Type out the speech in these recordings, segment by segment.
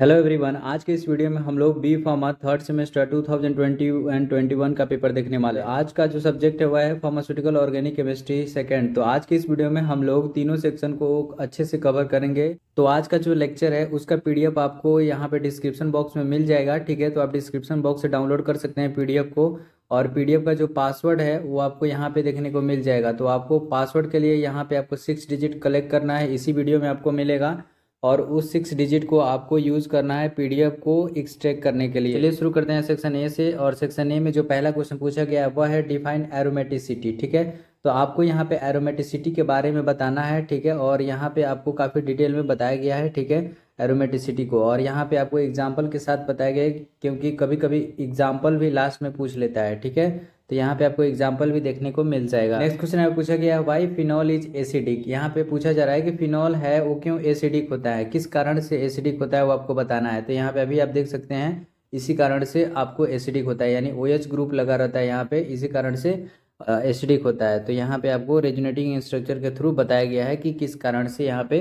Hello everyone आज के इस वीडियो में हम लोग B pharma third semester 2020 and 21 का पेपर देखने वाले हैं आज का जो सब्जेक्ट है वह है फार्मास्यूटिकल ऑर्गेनिक केमिस्ट्री सेकंड तो आज के इस वीडियो में हम लोग तीनों सेक्शन को अच्छे से कवर करेंगे तो आज का जो लेक्चर है उसका पीडीएफ आपको यहाँ पे डिस्क्रिप्शन बॉक्स में मिल जाएगा ठीक है तो आप डिस्क्रिप्शन बॉक्स से डाउनलोड कर सकते हैं पीडीएफ को और पीडीएफ का जो पासवर्ड है वो आपको यहाँ पे देखने को मिल जाएगा तो आपको पासवर्ड के लिए यहाँ पे आपको सिक्स डिजिट कलेक्ट करना है इसी वीडियो में आपको मिलेगा और उस सिक्स डिजिट को आपको यूज़ करना है पीडीएफ को एक्सट्रैक्ट करने के लिए चलिए शुरू करते हैं सेक्शन ए से और सेक्शन ए में जो पहला क्वेश्चन पूछा गया है वह है डिफाइन एरोमेटिसिटी ठीक है तो आपको यहाँ पे एरोमेटिसिटी के बारे में बताना है ठीक है और यहाँ पे आपको काफ़ी डिटेल में बताया गया है ठीक है एरोमेटिसिटी को और यहाँ पे आपको एग्जाम्पल के साथ बताया गया है क्योंकि कभी कभी एग्जाम्पल भी लास्ट में पूछ लेता है ठीक है तो यहाँ पे आपको एग्जाम्पल भी देखने को मिल जाएगा नेक्स्ट क्वेश्चन आपको पूछा गया वाई फिनॉल इज एसिडिक यहाँ पे पूछा जा रहा है कि फिनॉल है वो क्यों एसिडिक होता है किस कारण से एसिडिक होता है वो आपको बताना है तो यहाँ पे अभी आप देख सकते हैं इसी कारण से आपको एसिडिक होता है यानी ओ OH ग्रुप लगा रहता है यहाँ पे इसी कारण से एसिडिक होता है तो यहाँ पे आपको रेजुनेटिंग स्ट्रक्चर के थ्रू बताया गया है कि किस कारण से यहाँ पे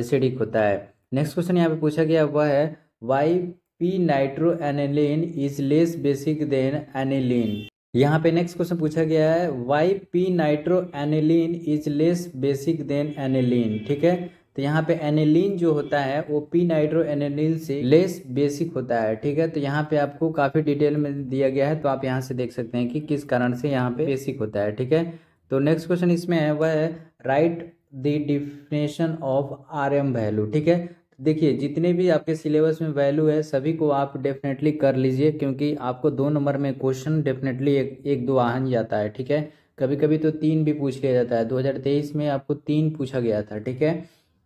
एसिडिक होता है नेक्स्ट क्वेश्चन यहाँ पे पूछा गया वह है why P nitro aniline is less basic than aniline यहाँ पे नेक्स्ट क्वेश्चन पूछा गया है why P nitro aniline is less basic than aniline ठीक है तो यहाँ पे एनिलीन जो होता है वो पी नाइट्रो एनिलीन से लेस बेसिक होता है ठीक है तो यहाँ पे आपको काफ़ी डिटेल में दिया गया है तो आप यहाँ से देख सकते हैं कि किस कारण से यहाँ पे बेसिक होता है ठीक है तो नेक्स्ट क्वेश्चन इसमें है वह है write the definition of R M value ठीक है देखिए जितने भी आपके सिलेबस में वैल्यू है सभी को आप डेफिनेटली कर लीजिए क्योंकि आपको दो नंबर में क्वेश्चन डेफिनेटली एक एक दो आहन जाता है ठीक है कभी कभी तो तीन भी पूछ लिया जाता है 2023 में आपको तीन पूछा गया था ठीक है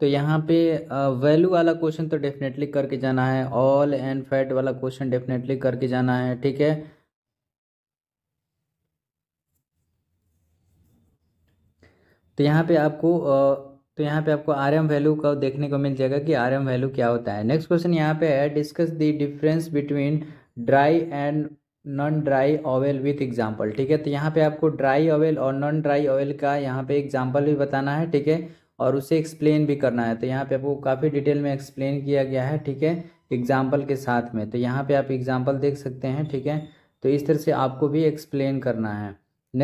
तो यहाँ पे वैल्यू वाला क्वेश्चन तो डेफिनेटली करके जाना है ऑल एंड फैट वाला क्वेश्चन डेफिनेटली करके जाना है ठीक है तो यहाँ पे आपको तो यहाँ पे आपको आर एम वैल्यू का देखने को मिल जाएगा कि आर एम वैल्यू क्या होता है नेक्स्ट क्वेश्चन यहाँ पे है discuss the difference between dry and non dry oil with example ठीक है तो यहाँ पे आपको ड्राई ऑयल और नॉन ड्राई ऑयल का यहाँ पे एग्जाम्पल भी बताना है ठीक है और उसे एक्सप्लेन भी करना है तो यहाँ पे आपको काफ़ी डिटेल में एक्सप्लेन किया गया है ठीक है एग्जाम्पल के साथ में तो यहाँ पे आप एग्जाम्पल देख सकते हैं ठीक है तो इस तरह से आपको भी एक्सप्लेन करना है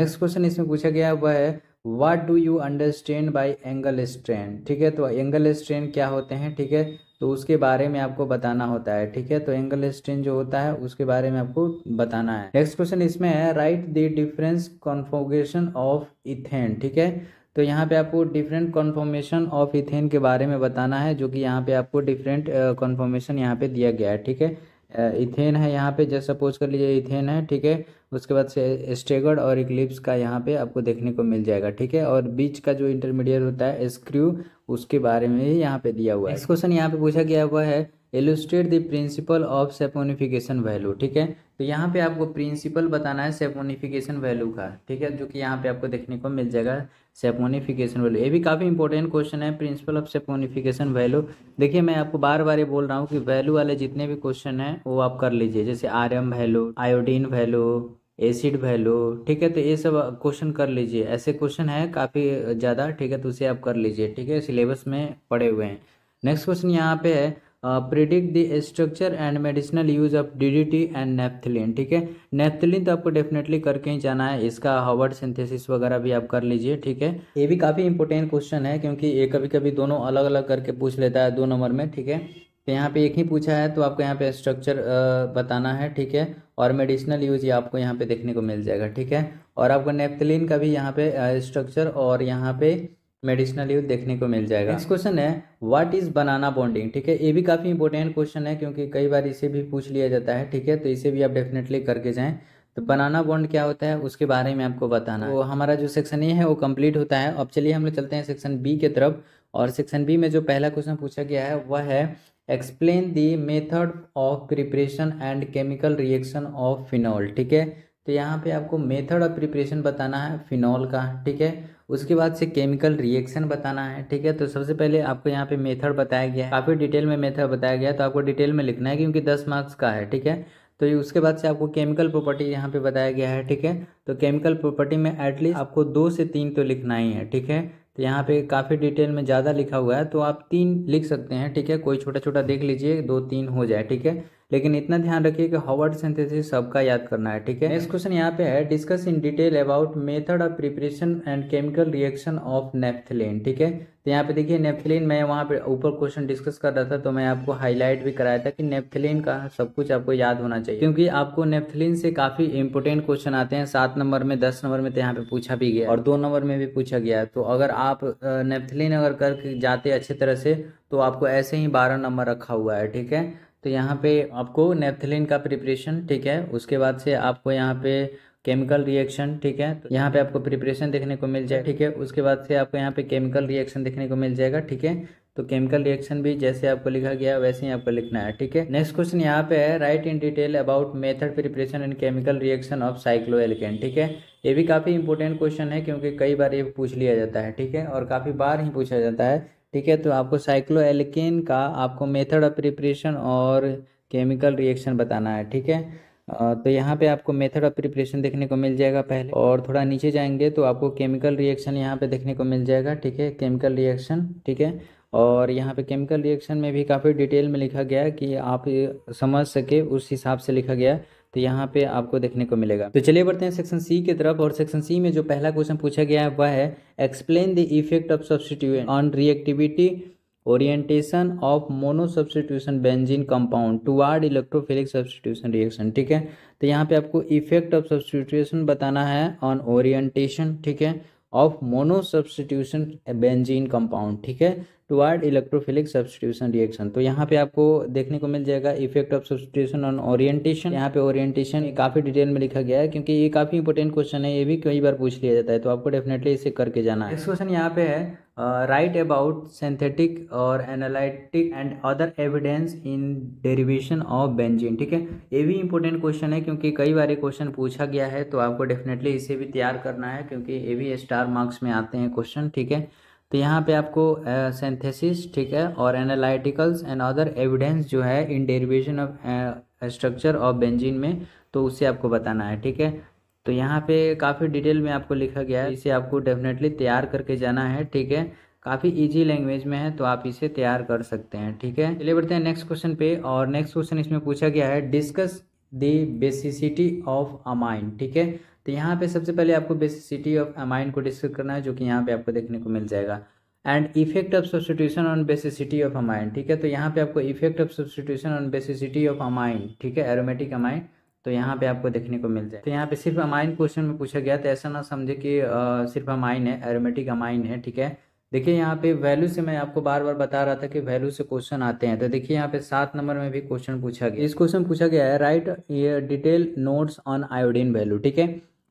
नेक्स्ट क्वेश्चन इसमें पूछा गया वह है what do you understand by angle strain ठीक है तो एंगल स्ट्रेन क्या होते हैं ठीक है तो उसके बारे में आपको बताना होता है ठीक है तो एंगल स्ट्रेन जो होता है उसके बारे में आपको बताना है नेक्स्ट क्वेश्चन इसमें है write the difference conformation of ethane ठीक है तो यहाँ पे आपको डिफरेंट कॉन्फॉर्मेशन ऑफ इथेन के बारे में बताना है जो कि यहाँ पे आपको डिफरेंट कॉन्फॉर्मेशन यहाँ पे दिया गया है ठीक है इथेन है यहाँ पे जैसे सपोज कर लीजिए इथेन है ठीक है उसके बाद से स्टेगर्ड और इक्लिप्स का यहाँ पे आपको देखने को मिल जाएगा ठीक है और बीच का जो इंटरमीडिएट होता है स्क्रू उसके बारे में ही यहाँ पे दिया हुआ है क्वेश्चन यहाँ पे पूछा गया हुआ है illustrate the principle of saponification value ठीक है तो यहाँ पे आपको प्रिंसिपल बताना है सेपोनिफिकेशन वैल्यू का ठीक है जो कि यहाँ पे आपको देखने को मिल जाएगा सेपोनिफिकेशन वैल्यू ये भी काफ़ी इंपॉर्टेंट क्वेश्चन है प्रिंसिपल ऑफ सेपोनिफिकेशन वैल्यू देखिए मैं आपको बार बार ये बोल रहा हूँ कि वैल्यू वाले जितने भी क्वेश्चन हैं वो आप कर लीजिए जैसे R M value iodine value acid value ठीक है तो ये सब क्वेश्चन कर लीजिए ऐसे क्वेश्चन है काफ़ी ज़्यादा ठीक है तो उसे आप कर लीजिए ठीक है सिलेबस में पड़े हुए हैं नेक्स्ट क्वेश्चन यहाँ पे है predict the structure and medicinal use of DDT and naphthalene ठीक है नेप्थलिन तो आपको डेफिनेटली करके ही जाना है इसका हवर्ड सिंथेसिस वगैरह भी आप कर लीजिए ठीक है ये भी काफ़ी इंपॉर्टेंट क्वेश्चन है क्योंकि ये कभी कभी दोनों अलग अलग करके पूछ लेता है दो नंबर में ठीक है तो यहाँ पे एक ही पूछा है तो आपको यहाँ पे स्ट्रक्चर uh, बताना है ठीक है और मेडिसिनल यूज ये आपको यहाँ पे देखने को मिल जाएगा ठीक है और आपको नेप्थलिन का भी यहाँ पे स्ट्रक्चर uh, और यहाँ पे मेडिसिनल यूज देखने को मिल जाएगा नेक्स्ट क्वेश्चन है व्हाट इज बनाना बॉन्डिंग ठीक है ये भी काफ़ी इंपॉर्टेंट क्वेश्चन है क्योंकि कई बार इसे भी पूछ लिया जाता है ठीक है तो इसे भी आप डेफिनेटली करके जाए तो बनाना hmm. बॉन्ड क्या होता है उसके बारे में आपको बताना तो हमारा जो सेक्शन ए है वो कम्प्लीट होता है अब चलिए हम लोग चलते हैं सेक्शन बी के तरफ और सेक्शन बी में जो पहला क्वेश्चन पूछा गया है वह है explain the method of preparation and chemical reaction of phenol ठीक है तो यहाँ पे आपको मेथड ऑफ प्रिपरेशन बताना है फिनॉल का ठीक है उसके बाद से केमिकल रिएक्शन बताना है ठीक है तो सबसे पहले आपको यहाँ पे मेथड बताया गया है काफ़ी डिटेल में मेथड बताया गया है तो आपको डिटेल में लिखना है क्योंकि दस मार्क्स का है ठीक है तो ये उसके बाद से आपको केमिकल प्रॉपर्टी यहाँ पे बताया गया है ठीक है तो केमिकल प्रॉपर्टी में एटलीस्ट आपको दो से तीन तो लिखना ही है ठीक है तो यहाँ पे काफ़ी डिटेल में ज़्यादा लिखा हुआ है तो आप तीन लिख सकते हैं ठीक है कोई छोटा छोटा देख लीजिए दो तीन हो जाए ठीक है लेकिन इतना ध्यान रखिए कि हॉवर्ड सेंथेसिस सबका याद करना है ठीक है नेक्स्ट क्वेश्चन यहाँ पे है discuss in detail about method of preparation and chemical reaction of naphthalene ठीक है तो यहाँ पे देखिए नेपथिलीन मैं वहाँ पे ऊपर क्वेश्चन डिस्कस कर रहा था तो मैं आपको हाईलाइट भी कराया था कि नेपथिलीन का सब कुछ आपको याद होना चाहिए क्योंकि आपको नेफ्थलिन से काफी इंपोर्टेंट क्वेश्चन आते हैं सात नंबर में दस नंबर में तो यहाँ पे पूछा भी गया और दो नंबर में भी पूछा गया तो अगर आप नेफ्थलिन अगर करके जाते अच्छे तरह से तो आपको ऐसे ही बारह नंबर रखा हुआ है ठीक है तो यहाँ पे आपको नेफ्थलिन का प्रिपरेशन ठीक है उसके बाद से आपको यहाँ पे केमिकल रिएक्शन ठीक है तो यहाँ पे आपको प्रिपरेशन देखने को मिल जाएगा ठीक है उसके बाद से आपको यहाँ पे केमिकल रिएक्शन देखने को मिल जाएगा ठीक है तो केमिकल रिएक्शन भी जैसे आपको लिखा गया वैसे ही आपको लिखना है ठीक है नेक्स्ट क्वेश्चन यहाँ पे है write in detail about method preparation and chemical reaction of cycloalkane ठीक है ये भी काफ़ी इंपॉर्टेंट क्वेश्चन है क्योंकि कई बार ये पूछ लिया जाता है ठीक है और काफ़ी बार ही पूछा जाता है ठीक है तो आपको साइक्लो एल्केन का आपको मेथड ऑफ प्रिपरेशन और केमिकल रिएक्शन बताना है ठीक है तो यहाँ पे आपको मेथड ऑफ प्रिपरेशन देखने को मिल जाएगा पहले और थोड़ा नीचे जाएंगे तो आपको केमिकल रिएक्शन यहाँ पे देखने को मिल जाएगा ठीक है केमिकल रिएक्शन ठीक है और यहाँ पे केमिकल रिएक्शन में भी काफ़ी डिटेल में लिखा गया कि आप समझ सके उस हिसाब से लिखा गया तो यहाँ पे आपको देखने को मिलेगा तो चलिए बढ़ते हैं सेक्शन सी की तरफ और सेक्शन सी में जो पहला क्वेश्चन पूछा गया है वह है explain the effect of substitution on reactivity orientation of mono substitution benzene compound toward electrophilic substitution reaction ठीक है तो यहाँ पे आपको इफेक्ट ऑफ सब्सिट्यूशन बताना है ऑन ओरिएंटेशन ठीक है of mono substitution benzene compound ठीक है टुवार्ड इलेक्ट्रोफिलिक सब्सटीट्यूशन रिएक्शन तो यहाँ पे आपको देखने को मिल जाएगा effect of substitution on orientation यहाँ पे ओरिएंटेशन काफ़ी डिटेल में लिखा गया है क्योंकि ये काफ़ी इंपॉर्टेंट क्वेश्चन है ये भी कई बार पूछ लिया जाता है तो आपको डेफिनेटली इसे करके जाना है इस क्वेश्चन यहाँ पे है राइट अबाउट सिंथेटिक और analytic and other evidence in derivation of benzene ठीक है ये भी इंपॉर्टेंट क्वेश्चन है क्योंकि कई बार ये क्वेश्चन पूछा गया है तो आपको डेफिनेटली इसे भी तैयार करना है क्योंकि ये भी स्टार मार्क्स में आते हैं क्वेश्चन ठीक है तो यहाँ पे आपको uh, ठीक है और एनालिटिकल्स एंड अदर एविडेंस जो है in derivation of structure of benzene में तो उससे आपको बताना है ठीक है तो यहाँ पे काफ़ी डिटेल में आपको लिखा गया है इसे आपको डेफिनेटली तैयार करके जाना है ठीक है काफ़ी इजी लैंग्वेज में है तो आप इसे तैयार कर सकते हैं ठीक है चलिए बढ़ते हैं नेक्स्ट क्वेश्चन पे और नेक्स्ट क्वेश्चन इसमें पूछा गया है discuss the basicity of amine ठीक है तो यहाँ पे सबसे पहले आपको बेसिसिटी ऑफ अमाइन को डिस्कस करना है जो कि यहाँ पे आपको देखने को मिल जाएगा and effect of substitution on basicity of amine ठीक है तो यहाँ पे आपको effect of substitution on basicity of amine ठीक है एरोमेटिक अमाइन तो यहाँ पे आपको देखने को मिल जाए तो यहाँ पे सिर्फ अमाइन क्वेश्चन में पूछा गया तो ऐसा ना समझे कि आ, सिर्फ अमाइन है एरोमेटिक अमाइन है ठीक है देखिए यहाँ पे वैल्यू से मैं आपको बार बार बता रहा था कि वैल्यू से क्वेश्चन आते हैं तो देखिए यहाँ पे सात नंबर में भी क्वेश्चन पूछा गया इस क्वेश्चन पूछा गया है राइट ये detail notes on iodine value ठीक है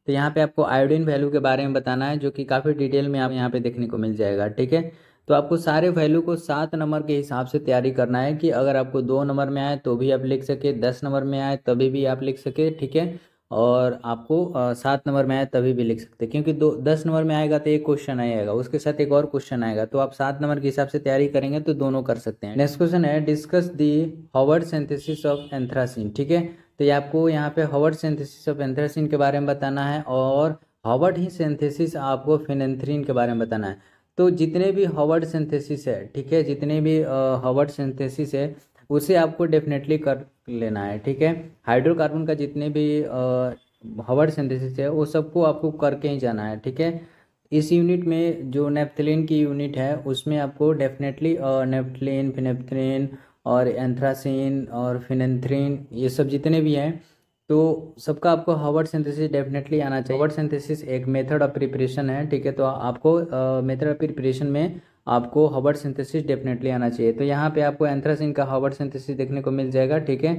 तो यहाँ पे आपको आयोडीन वैल्यू के बारे में बताना है जो कि काफ़ी डिटेल में आप यहाँ पे देखने को मिल जाएगा ठीक है तो आपको सारे वैल्यू को सात नंबर के हिसाब से तैयारी करना है कि अगर आपको दो नंबर में आए तो भी आप लिख सके दस नंबर में आए तभी भी आप लिख सके ठीक है और आपको सात नंबर में आए तभी भी लिख सकते क्योंकि दो दस नंबर में आएगा तो एक क्वेश्चन आएगा उसके साथ एक और क्वेश्चन आएगा तो आप सात नंबर के हिसाब से तैयारी करेंगे तो दोनों कर सकते हैं नेक्स्ट क्वेश्चन है discuss the Haworth synthesis of anthracene ठीक है तो ये आपको यहाँ पे हॉवर्ड सिंथेसिस ऑफ एंथ्रेसिन के बारे में बताना है और हॉवर्ड ही सिंथेसिस आपको फिनेंथ्रीन के बारे में बताना है तो जितने भी हॉवर्ड सिंथेसिस है ठीक है जितने भी हॉवर्ड सिंथेसिस है उसे आपको डेफिनेटली कर लेना है ठीक है हाइड्रोकार्बन का जितने भी हॉवर्ड सिंथेसिस है वो सबको आपको करके ही जाना है ठीक है इस यूनिट में जो नेप्थलिन की यूनिट है उसमें आपको डेफिनेटली नेपथलिन फिनेप्थलिन और एंथ्रासिन और फिनेंथ्रीन ये सब जितने भी हैं तो सबका आपको हावर्ड सिंथेसिस डेफिनेटली आना चाहिए हावर्ड सिंथेसिस एक मेथड ऑफ प्रिपरेशन है ठीक है तो आपको मेथड ऑफ प्रिपरेशन में आपको हबर्ड सिंथेसिस डेफिनेटली आना चाहिए तो यहाँ पे आपको एंथ्रासिन का हबर्ड सिंथेसिस देखने को मिल जाएगा ठीक है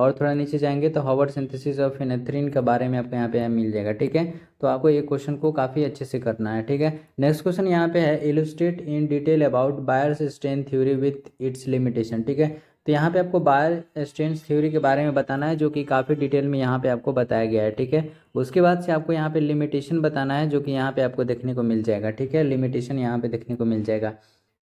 और थोड़ा नीचे जाएंगे तो हवर्ड सिंथेसिस और फिनेथ्रीन के बारे में आपको यहाँ पे मिल जाएगा ठीक है तो आपको ये क्वेश्चन को काफ़ी अच्छे से करना है ठीक है नेक्स्ट क्वेश्चन यहाँ पे है illustrate in detail about Baeyer's strain theory with its limitation ठीक है तो यहाँ पे आपको बायर स्ट्रेंस थ्योरी के बारे में बताना है जो कि काफ़ी डिटेल में यहाँ पे आपको बताया गया है ठीक है उसके बाद से आपको यहाँ पे लिमिटेशन बताना है जो कि यहाँ पे आपको देखने को मिल जाएगा ठीक है लिमिटेशन यहाँ पे देखने को मिल जाएगा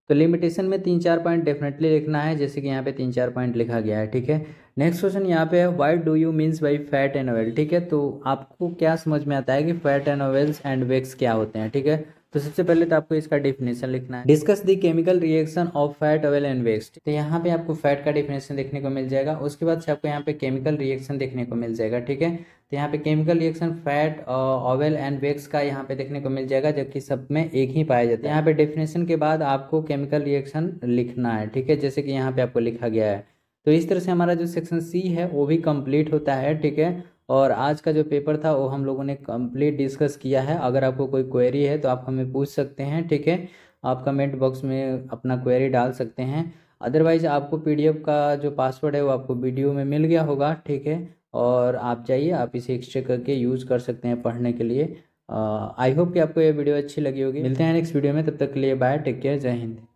तो लिमिटेशन में तीन चार पॉइंट डेफिनेटली लिखना है जैसे कि यहाँ पे तीन चार पॉइंट लिखा गया है ठीक है नेक्स्ट क्वेश्चन यहाँ पे है why do you means by fat and oil ठीक है तो आपको क्या समझ में आता है कि fat and oils and waxes क्या होते हैं ठीक है तो सबसे पहले तो आपको इसका डेफिनेशन लिखना है discuss the chemical reaction of fat oil and वेस्ट तो यहाँ पे आपको फैट का डेफिनेशन देखने को मिल जाएगा उसके बाद से आपको यहाँ पे केमिकल रिएक्शन देखने को मिल जाएगा ठीक है तो यहाँ पे chemical reaction fat oil and waxes का यहाँ पे देखने को मिल जाएगा जबकि सब में एक ही पाया जाता है यहाँ पे डेफिनेशन के बाद आपको केमिकल रिएक्शन लिखना है ठीक है जैसे कि यहाँ पे आपको लिखा गया है तो इस तरह से हमारा जो सेक्शन सी है वो भी कंप्लीट होता है ठीक है और आज का जो पेपर था वो हम लोगों ने कंप्लीट डिस्कस किया है अगर आपको कोई क्वेरी है तो आप हमें पूछ सकते हैं ठीक है आप कमेंट बॉक्स में अपना क्वेरी डाल सकते हैं अदरवाइज आपको पीडीएफ का जो पासवर्ड है वो आपको वीडियो में मिल गया होगा ठीक है और आप जाइए आप इसे एक्स्ट्रा करके यूज़ कर सकते हैं पढ़ने के लिए आई होप कि आपको ये वीडियो अच्छी लगी होगी मिलते हैं नेक्स्ट वीडियो में तब तक के लिए बाय टेक केयर जय हिंद